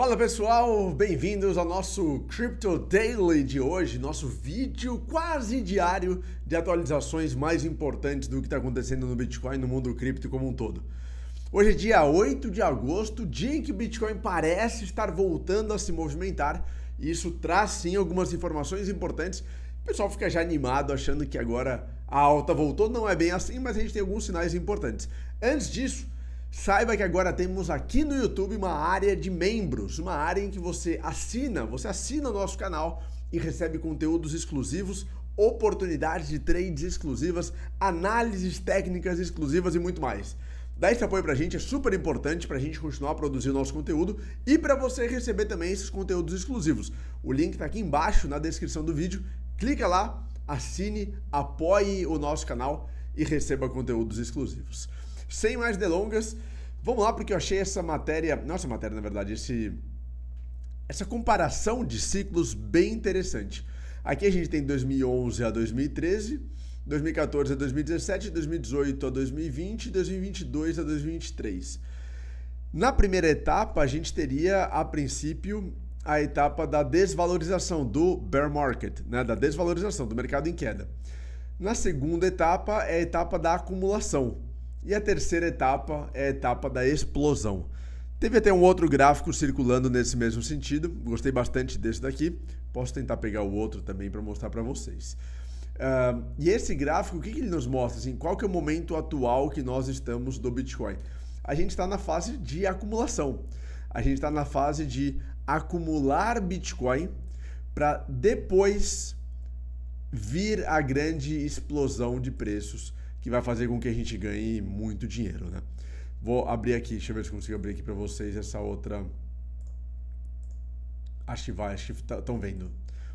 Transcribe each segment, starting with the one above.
Fala pessoal, bem-vindos ao nosso Crypto Daily de hoje, nosso vídeo quase diário de atualizações mais importantes do que está acontecendo no Bitcoin, no mundo cripto como um todo. Hoje é dia 8 de agosto, dia em que o Bitcoin parece estar voltando a se movimentar, e isso traz sim algumas informações importantes. O pessoal fica já animado achando que agora a alta voltou, não é bem assim, mas a gente tem alguns sinais importantes. Antes disso, Saiba que agora temos aqui no YouTube uma área de membros, uma área em que você assina, você assina o nosso canal e recebe conteúdos exclusivos, oportunidades de trades exclusivas, análises técnicas exclusivas e muito mais. Dá esse apoio pra gente, é super importante pra gente continuar a produzir o nosso conteúdo e para você receber também esses conteúdos exclusivos. O link tá aqui embaixo na descrição do vídeo. Clica lá, assine, apoie o nosso canal e receba conteúdos exclusivos. Sem mais delongas, vamos lá porque eu achei essa matéria, nossa matéria na verdade, esse essa comparação de ciclos bem interessante. Aqui a gente tem 2011 a 2013, 2014 a 2017, 2018 a 2020, 2022 a 2023. Na primeira etapa, a gente teria, a princípio, a etapa da desvalorização do bear market, né? da desvalorização do mercado em queda. Na segunda etapa é a etapa da acumulação, e a terceira etapa é a etapa da explosão. Teve até um outro gráfico circulando nesse mesmo sentido, gostei bastante desse daqui. Posso tentar pegar o outro também para mostrar para vocês. Uh, e esse gráfico, o que, que ele nos mostra? Assim, qual que é o momento atual que nós estamos do Bitcoin? A gente está na fase de acumulação. A gente está na fase de acumular Bitcoin para depois vir a grande explosão de preços que vai fazer com que a gente ganhe muito dinheiro, né? Vou abrir aqui, deixa eu ver se consigo abrir aqui para vocês essa outra... Acho que vai, acho que estão tá, vendo.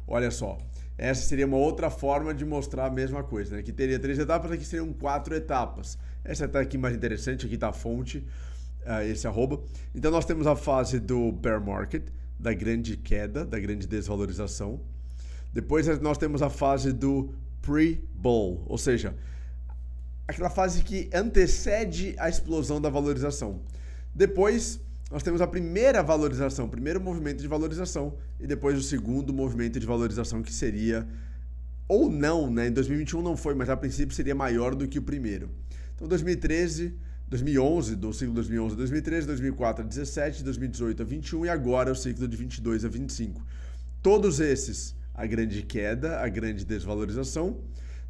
Olha só, essa seria uma outra forma de mostrar a mesma coisa, né? Que teria três etapas, aqui seriam quatro etapas. Essa tá aqui mais interessante, aqui tá a fonte, eh, esse arroba. Então nós temos a fase do bear market, da grande queda, da grande desvalorização. Depois nós temos a fase do pre-bull, ou seja, aquela fase que antecede a explosão da valorização. Depois, nós temos a primeira valorização, o primeiro movimento de valorização, e depois o segundo movimento de valorização, que seria, ou não, né? Em 2021 não foi, mas a princípio seria maior do que o primeiro. Então, 2013, 2011, do ciclo 2011 a 2013, 2004 a 17, 2018 a 21 e agora o ciclo de 22 a 25. Todos esses, a grande queda, a grande desvalorização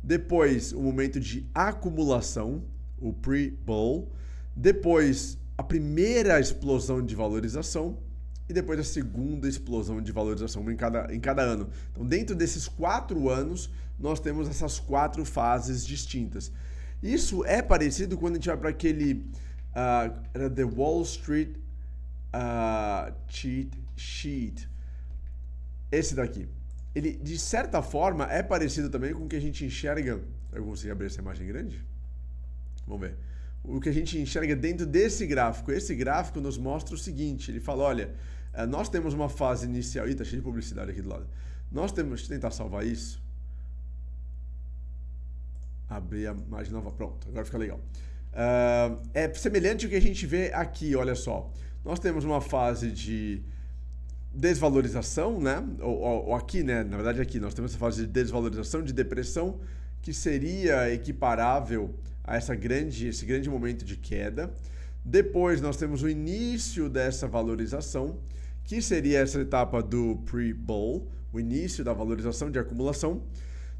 depois, o momento de acumulação, o pre-bull. Depois, a primeira explosão de valorização. E depois a segunda explosão de valorização em cada, em cada ano. Então, dentro desses quatro anos, nós temos essas quatro fases distintas. Isso é parecido quando a gente vai para aquele. Uh, era The Wall Street uh, Cheat Sheet. Esse daqui ele de certa forma é parecido também com o que a gente enxerga. Eu consegui abrir essa imagem grande? Vamos ver. O que a gente enxerga dentro desse gráfico. Esse gráfico nos mostra o seguinte: ele fala, olha, eh, nós temos uma fase inicial. Ih, tá cheio de publicidade aqui do lado. Nós temos. Deixa eu tentar salvar isso. Abrir a imagem nova. Pronto, agora fica legal. Uh, é semelhante ao que a gente vê aqui, olha só. Nós temos uma fase de desvalorização, né? Ou, ou, aqui, né? Na verdade, aqui nós temos essa fase de desvalorização, de depressão, que seria equiparável a essa grande, esse grande momento de queda. Depois nós temos o início dessa valorização, que seria essa etapa do pre-bull, o início da valorização de acumulação.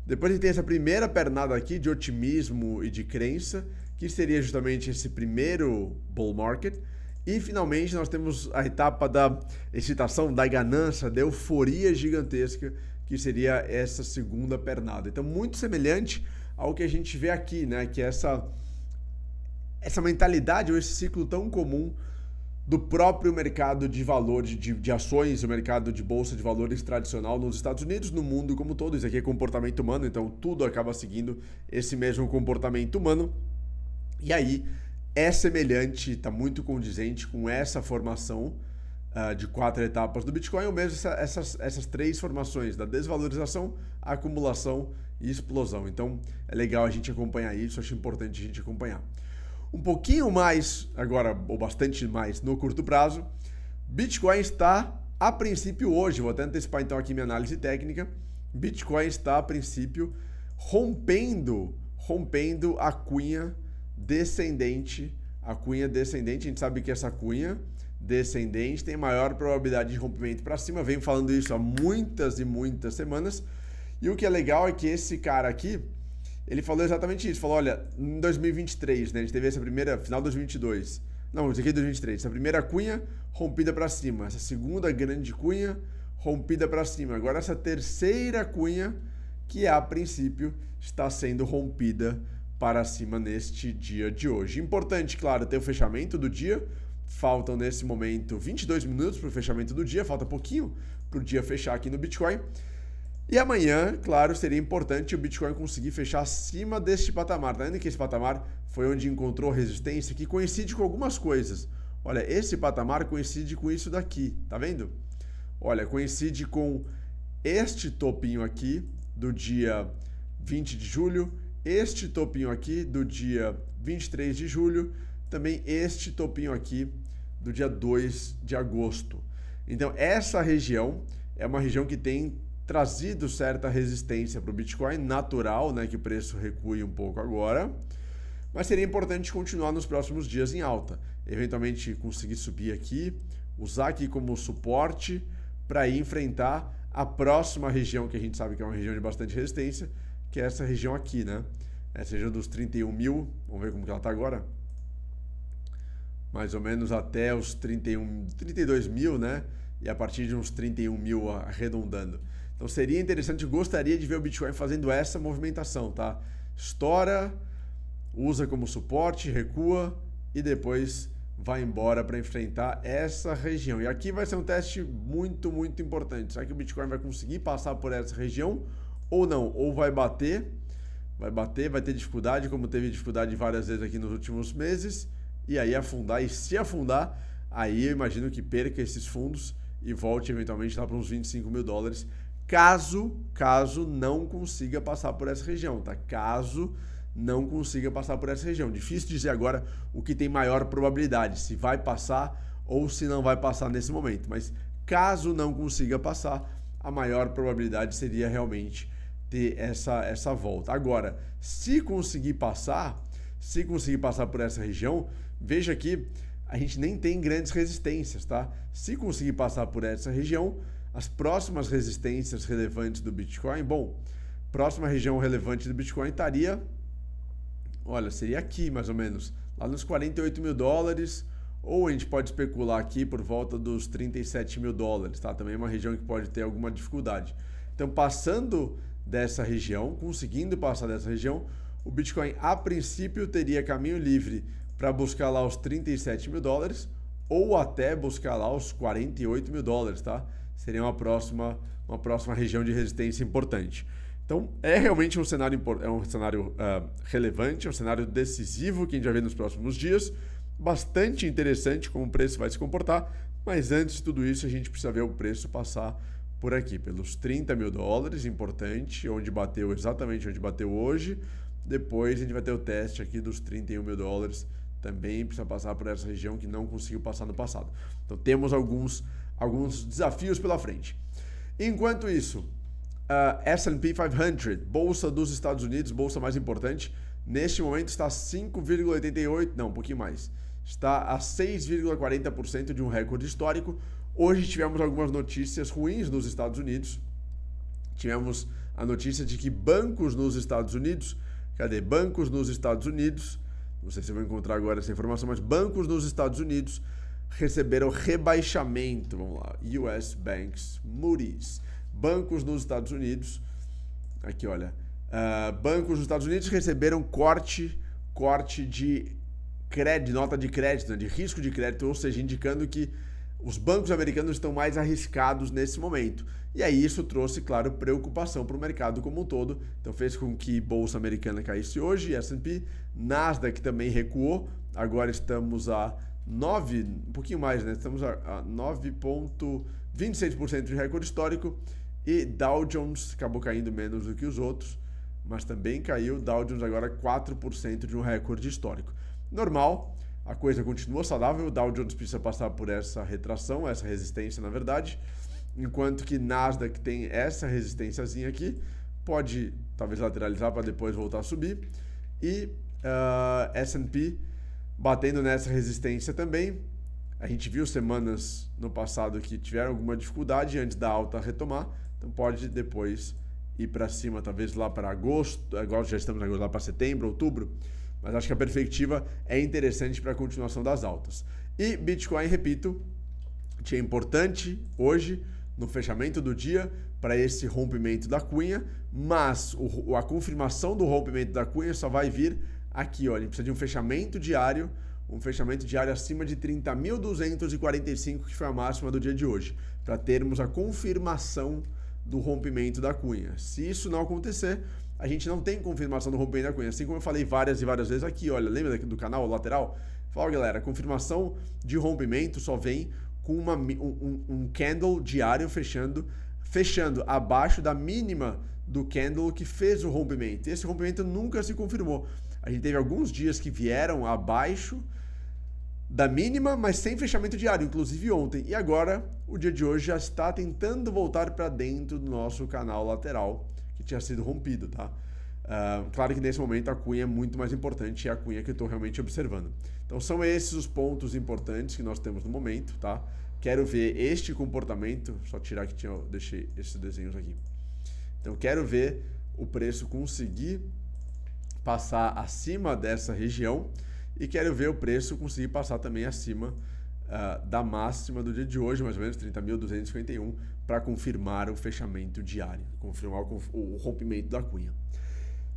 Depois a gente tem essa primeira pernada aqui de otimismo e de crença, que seria justamente esse primeiro bull market. E finalmente nós temos a etapa da excitação, da ganância, da euforia gigantesca, que seria essa segunda pernada. Então, muito semelhante ao que a gente vê aqui, né? Que é essa, essa mentalidade ou esse ciclo tão comum do próprio mercado de valores, de, de, ações, o mercado de bolsa de valores tradicional nos Estados Unidos, no mundo como todo. Isso aqui é comportamento humano, então tudo acaba seguindo esse mesmo comportamento humano. E aí é semelhante, está muito condizente com essa formação uh, de quatro etapas do Bitcoin, ou mesmo essa, essas, essas três formações, da desvalorização, acumulação e explosão. Então é legal a gente acompanhar isso, acho importante a gente acompanhar. Um pouquinho mais, agora, ou bastante mais, no curto prazo, Bitcoin está a princípio hoje, vou até antecipar então aqui minha análise técnica, Bitcoin está a princípio rompendo, rompendo a cunha descendente, a cunha descendente, a gente sabe que essa cunha descendente tem maior probabilidade de rompimento para cima. Vem falando isso há muitas e muitas semanas. E o que é legal é que esse cara aqui, ele falou exatamente isso. Falou, olha, em 2023, né, a gente teve essa primeira final de 2022. Não, isso aqui é 2023. Essa primeira cunha rompida para cima, essa segunda grande cunha rompida para cima. Agora essa terceira cunha que a princípio está sendo rompida para cima neste dia de hoje. Importante, claro, ter o fechamento do dia. Faltam nesse momento 22 minutos para o fechamento do dia, falta pouquinho para o dia fechar aqui no Bitcoin. E amanhã, claro, seria importante o Bitcoin conseguir fechar acima deste patamar, tá vendo que esse patamar foi onde encontrou resistência, que coincide com algumas coisas. Olha, esse patamar coincide com isso daqui, tá vendo? Olha, coincide com este topinho aqui do dia 20 de julho este topinho aqui do dia 23 de julho, também este topinho aqui do dia 2 de agosto. Então, essa região é uma região que tem trazido certa resistência para o Bitcoin, natural, né, que o preço recue um pouco agora, mas seria importante continuar nos próximos dias em alta, eventualmente conseguir subir aqui, usar aqui como suporte para enfrentar a próxima região que a gente sabe que é uma região de bastante resistência, que é essa região aqui, né? Essa região dos 31 mil, vamos ver como que ela está agora. Mais ou menos até os 31, 32 mil, né? E a partir de uns 31 mil arredondando. Então seria interessante, gostaria de ver o Bitcoin fazendo essa movimentação, tá? Estoura, usa como suporte, recua e depois vai embora para enfrentar essa região. E aqui vai ser um teste muito, muito importante. Será que o Bitcoin vai conseguir passar por essa região ou não, ou vai bater, vai bater, vai ter dificuldade, como teve dificuldade várias vezes aqui nos últimos meses, e aí afundar, e se afundar, aí eu imagino que perca esses fundos e volte eventualmente lá para uns 25 mil dólares, caso, caso não consiga passar por essa região, tá? Caso não consiga passar por essa região. Difícil dizer agora o que tem maior probabilidade, se vai passar ou se não vai passar nesse momento, mas caso não consiga passar, a maior probabilidade seria realmente ter essa, essa volta. Agora, se conseguir passar, se conseguir passar por essa região, veja que a gente nem tem grandes resistências, tá? Se conseguir passar por essa região, as próximas resistências relevantes do Bitcoin, bom, próxima região relevante do Bitcoin estaria, olha, seria aqui mais ou menos, lá nos 48 mil dólares, ou a gente pode especular aqui por volta dos 37 mil dólares, tá? Também é uma região que pode ter alguma dificuldade. Então, passando dessa região, conseguindo passar dessa região, o Bitcoin a princípio teria caminho livre para buscar lá os 37 mil dólares ou até buscar lá os 48 mil dólares, tá? Seria uma próxima, uma próxima região de resistência importante. Então, é realmente um cenário, é um cenário uh, relevante, é um cenário decisivo que a gente vai ver nos próximos dias. Bastante interessante como o preço vai se comportar, mas antes de tudo isso, a gente precisa ver o preço passar por aqui, pelos 30 mil dólares, importante, onde bateu exatamente onde bateu hoje. Depois a gente vai ter o teste aqui dos 31 mil dólares, também precisa passar por essa região que não conseguiu passar no passado. Então temos alguns, alguns desafios pela frente. Enquanto isso, uh, S&P 500, bolsa dos Estados Unidos, bolsa mais importante, neste momento está 5,88, não, um pouquinho mais, está a 6,40% de um recorde histórico, Hoje tivemos algumas notícias ruins nos Estados Unidos. Tivemos a notícia de que bancos nos Estados Unidos, cadê? Bancos nos Estados Unidos, não sei se eu vou encontrar agora essa informação, mas bancos nos Estados Unidos receberam rebaixamento, vamos lá, US Banks Moody's. Bancos nos Estados Unidos, aqui olha, uh, bancos nos Estados Unidos receberam corte, corte de crédito, nota de crédito, né, de risco de crédito, ou seja, indicando que os bancos americanos estão mais arriscados nesse momento. E aí isso trouxe, claro, preocupação para o mercado como um todo. Então fez com que bolsa americana caísse hoje, S&P, Nasdaq também recuou. Agora estamos a 9, um pouquinho mais, né? Estamos a 9.26% de recorde histórico e Dow Jones acabou caindo menos do que os outros, mas também caiu Dow Jones agora 4% de um recorde histórico. Normal, a coisa continuou saudável, o Dow Jones precisa passar por essa retração, essa resistência, na verdade, enquanto que Nasdaq tem essa resistênciazinha aqui, pode talvez lateralizar para depois voltar a subir, e uh, ah, S&P batendo nessa resistência também, a gente viu semanas no passado que tiveram alguma dificuldade antes da alta retomar, então pode depois ir para cima, talvez lá para agosto, agora já estamos lá para setembro, outubro, mas acho que a perspectiva é interessante para a continuação das altas. E Bitcoin, repito, tinha importante hoje no fechamento do dia para esse rompimento da cunha, mas o, a confirmação do rompimento da cunha só vai vir aqui, olha, precisa de um fechamento diário, um fechamento diário acima de 30.245, que foi a máxima do dia de hoje, para termos a confirmação do rompimento da cunha. Se isso não acontecer, a gente não tem confirmação do rompimento da cunha. Assim como eu falei várias e várias vezes aqui, olha, lembra do canal lateral? Fala, galera, confirmação de rompimento só vem com uma, um, um candle diário fechando, fechando abaixo da mínima do candle que fez o rompimento. Esse rompimento nunca se confirmou. A gente teve alguns dias que vieram abaixo da mínima, mas sem fechamento diário, inclusive ontem. E agora, o dia de hoje já está tentando voltar para dentro do nosso canal lateral tinha sido rompido, tá? Uh, claro que nesse momento a cunha é muito mais importante e é a cunha que eu estou realmente observando. Então são esses os pontos importantes que nós temos no momento, tá? Quero ver este comportamento, só tirar que tinha, deixei esses desenhos aqui. Então quero ver o preço conseguir passar acima dessa região e quero ver o preço conseguir passar também acima uh, da máxima do dia de hoje, mais ou menos 30.251, para confirmar o fechamento diário, confirmar o, o rompimento da cunha.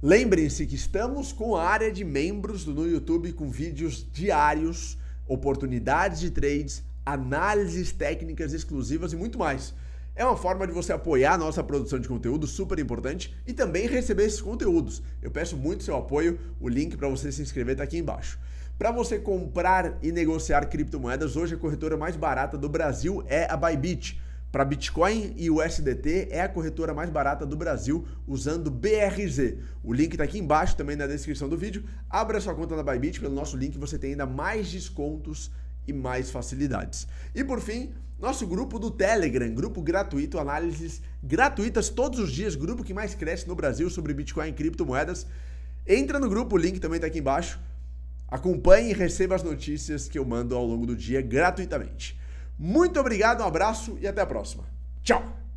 Lembrem-se que estamos com a área de membros no YouTube com vídeos diários, oportunidades de trades, análises técnicas exclusivas e muito mais. É uma forma de você apoiar a nossa produção de conteúdo, super importante, e também receber esses conteúdos. Eu peço muito seu apoio, o link para você se inscrever está aqui embaixo. Para você comprar e negociar criptomoedas, hoje a corretora mais barata do Brasil é a Bybit. Para Bitcoin e USDT é a corretora mais barata do Brasil usando BRZ. O link está aqui embaixo também na descrição do vídeo. Abra sua conta na Bybit pelo nosso link, você tem ainda mais descontos e mais facilidades. E por fim, nosso grupo do Telegram, grupo gratuito, análises gratuitas todos os dias, grupo que mais cresce no Brasil sobre Bitcoin e criptomoedas. Entra no grupo, o link também está aqui embaixo. Acompanhe e receba as notícias que eu mando ao longo do dia gratuitamente. Muito obrigado, um abraço e até a próxima. Tchau!